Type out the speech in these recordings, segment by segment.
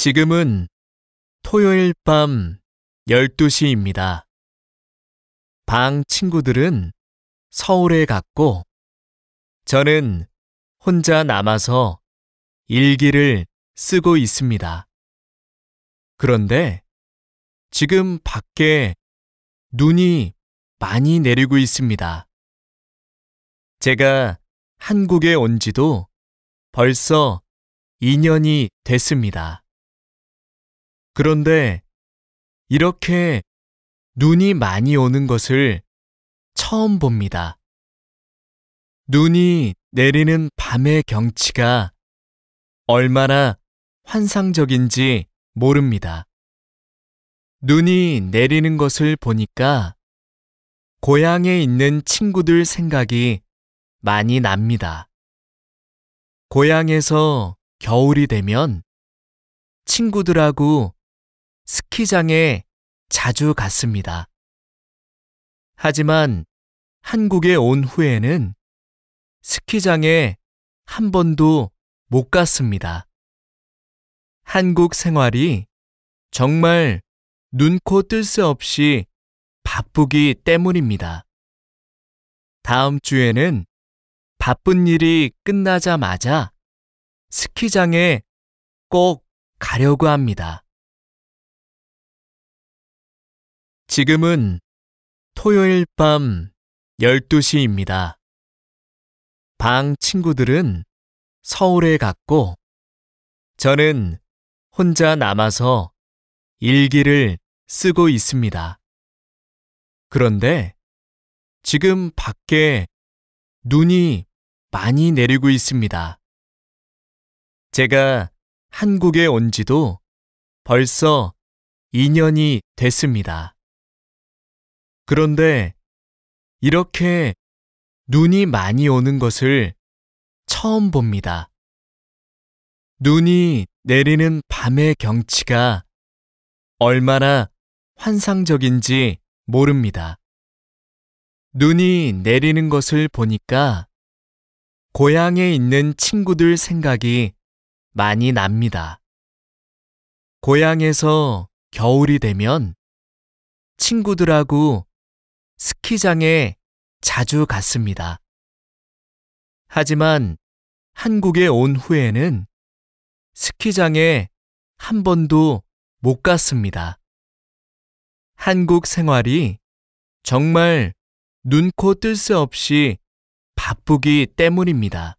지금은 토요일 밤 12시입니다. 방 친구들은 서울에 갔고 저는 혼자 남아서 일기를 쓰고 있습니다. 그런데 지금 밖에 눈이 많이 내리고 있습니다. 제가 한국에 온 지도 벌써 2년이 됐습니다. 그런데 이렇게 눈이 많이 오는 것을 처음 봅니다. 눈이 내리는 밤의 경치가 얼마나 환상적인지 모릅니다. 눈이 내리는 것을 보니까 고향에 있는 친구들 생각이 많이 납니다. 고향에서 겨울이 되면 친구들하고 스키장에 자주 갔습니다. 하지만 한국에 온 후에는 스키장에 한 번도 못 갔습니다. 한국 생활이 정말 눈코 뜰 새 없이 바쁘기 때문입니다. 다음 주에는 바쁜 일이 끝나자마자 스키장에 꼭 가려고 합니다. 지금은 토요일 밤 12시입니다. 방 친구들은 서울에 갔고 저는 혼자 남아서 일기를 쓰고 있습니다. 그런데 지금 밖에 눈이 많이 내리고 있습니다. 제가 한국에 온 지도 벌써 2년이 됐습니다. 그런데 이렇게 눈이 많이 오는 것을 처음 봅니다. 눈이 내리는 밤의 경치가 얼마나 환상적인지 모릅니다. 눈이 내리는 것을 보니까 고향에 있는 친구들 생각이 많이 납니다. 고향에서 겨울이 되면 친구들하고 스키장에 자주 갔습니다. 하지만 한국에 온 후에는 스키장에 한 번도 못 갔습니다. 한국 생활이 정말 눈코 뜰 새 없이 바쁘기 때문입니다.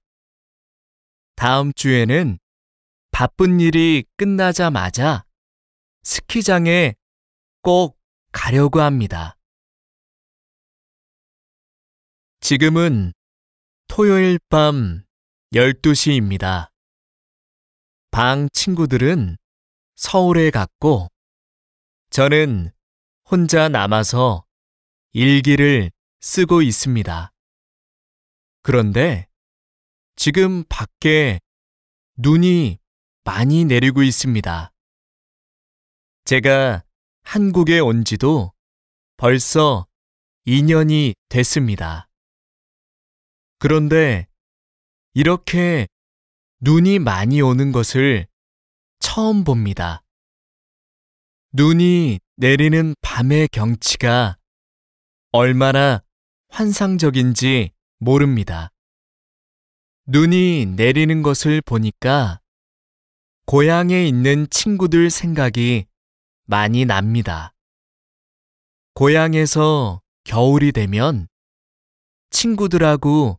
다음 주에는 바쁜 일이 끝나자마자 스키장에 꼭 가려고 합니다. 지금은 토요일 밤 12시입니다. 방 친구들은 서울에 갔고 저는 혼자 남아서 일기를 쓰고 있습니다. 그런데 지금 밖에 눈이 많이 내리고 있습니다. 제가 한국에 온 지도 벌써 2년이 됐습니다. 그런데 이렇게 눈이 많이 오는 것을 처음 봅니다. 눈이 내리는 밤의 경치가 얼마나 환상적인지 모릅니다. 눈이 내리는 것을 보니까 고향에 있는 친구들 생각이 많이 납니다. 고향에서 겨울이 되면 친구들하고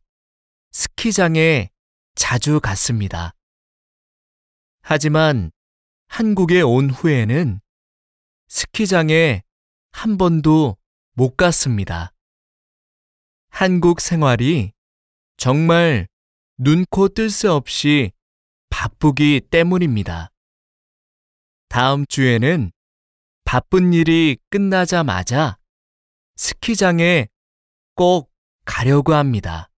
스키장에 자주 갔습니다. 하지만 한국에 온 후에는 스키장에 한 번도 못 갔습니다. 한국 생활이 정말 눈코 뜰 새 없이 바쁘기 때문입니다. 다음 주에는 바쁜 일이 끝나자마자 스키장에 꼭 가려고 합니다.